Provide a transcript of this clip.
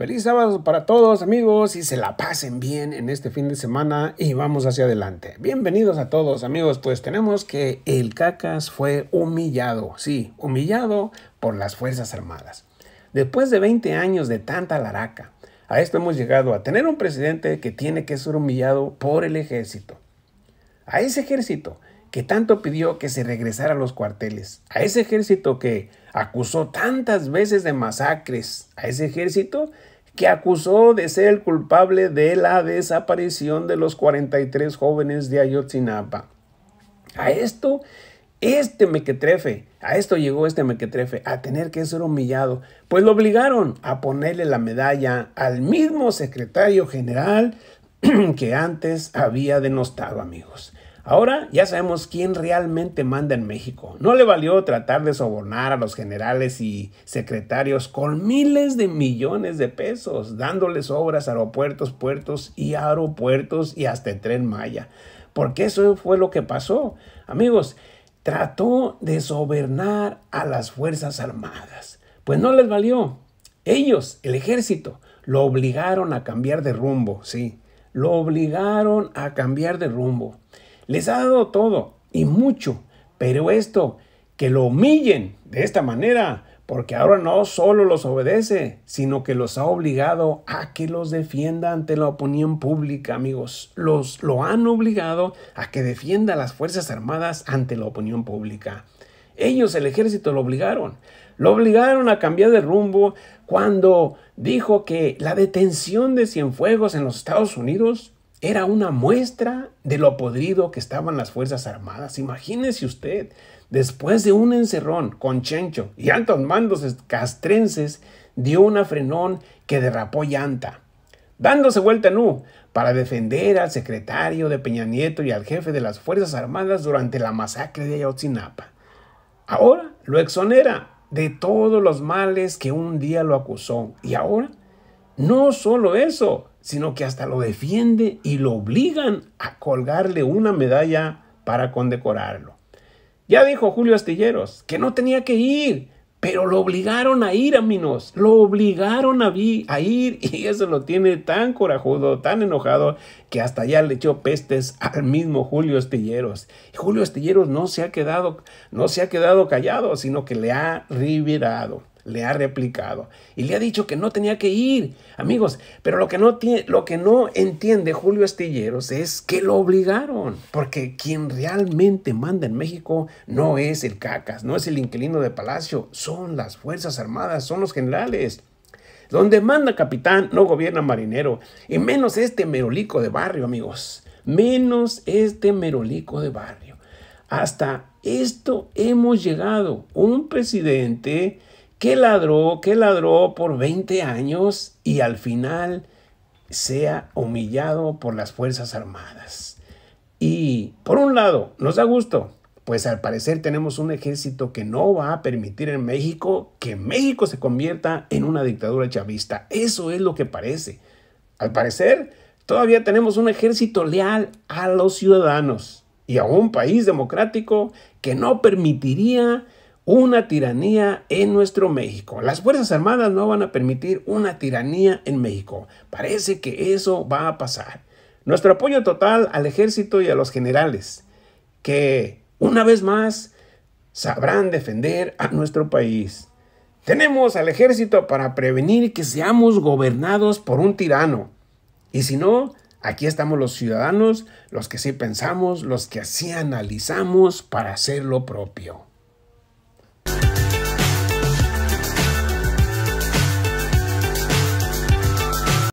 Feliz sábado para todos amigos y se la pasen bien en este fin de semana y vamos hacia adelante. Bienvenidos a todos amigos, pues tenemos que el Cacas fue humillado, sí, humillado por las Fuerzas Armadas. Después de 20 años de tanta laraca, a esto hemos llegado a tener un presidente que tiene que ser humillado por el ejército. A ese ejército que tanto pidió que se regresara a los cuarteles, a ese ejército que acusó tantas veces de masacres, a ese ejército que acusó de ser el culpable de la desaparición de los 43 jóvenes de Ayotzinapa. A esto, este mequetrefe, a esto llegó este mequetrefe, a tener que ser humillado, pues lo obligaron a ponerle la medalla al mismo secretario general que antes había denostado, amigos. Ahora ya sabemos quién realmente manda en México. No le valió tratar de sobornar a los generales y secretarios con miles de millones de pesos, dándoles obras a aeropuertos, puertos y aeropuertos y hasta el tren Maya. Porque eso fue lo que pasó. Amigos, trató de sobornar a las Fuerzas Armadas. Pues no les valió. Ellos, el ejército, lo obligaron a cambiar de rumbo, sí. Lo obligaron a cambiar de rumbo. Les ha dado todo y mucho, pero esto, que lo humillen de esta manera, porque ahora no solo los obedece, sino que los ha obligado a que los defienda ante la opinión pública, amigos. Los lo han obligado a que defienda las Fuerzas Armadas ante la opinión pública. Ellos, el ejército, lo obligaron. Lo obligaron a cambiar de rumbo cuando dijo que la detención de Cienfuegos en los Estados Unidos era una muestra de lo podrido que estaban las Fuerzas Armadas. Imagínese usted, después de un encerrón con Chencho y altos mandos castrenses, dio una frenón que derrapó llanta. Dándose vuelta en U para defender al secretario de Peña Nieto y al jefe de las Fuerzas Armadas durante la masacre de Ayotzinapa. Ahora lo exonera de todos los males que un día lo acusó. Y ahora, no solo eso, sino que hasta lo defiende y lo obligan a colgarle una medalla para condecorarlo. Ya dijo Julio Astilleros que no tenía que ir, pero lo obligaron a ir, a Minos, Lo obligaron a, a, ir y eso lo tiene tan corajudo, tan enojado, que hasta ya le echó pestes al mismo Julio Astilleros. Y Julio Astilleros no se ha quedado, no se ha quedado callado, sino que le ha revirado le ha replicado y le ha dicho que no tenía que ir. Amigos, pero lo que no, tiene, lo que no entiende Julio Astilleros es que lo obligaron, porque quien realmente manda en México no es el cacas, no es el inquilino de palacio, son las Fuerzas Armadas, son los generales. Donde manda capitán no gobierna marinero, y menos este merolico de barrio, amigos, menos este merolico de barrio. Hasta esto hemos llegado. Un presidente que ladró, que ladró por 20 años y al final sea humillado por las Fuerzas Armadas. Y por un lado, nos da gusto, pues al parecer tenemos un ejército que no va a permitir en México que México se convierta en una dictadura chavista. Eso es lo que parece. Al parecer, todavía tenemos un ejército leal a los ciudadanos y a un país democrático que no permitiría una tiranía en nuestro México. Las Fuerzas Armadas no van a permitir una tiranía en México. Parece que eso va a pasar. Nuestro apoyo total al ejército y a los generales, que una vez más sabrán defender a nuestro país. Tenemos al ejército para prevenir que seamos gobernados por un tirano. Y si no, aquí estamos los ciudadanos, los que sí pensamos, los que así analizamos para hacer lo propio.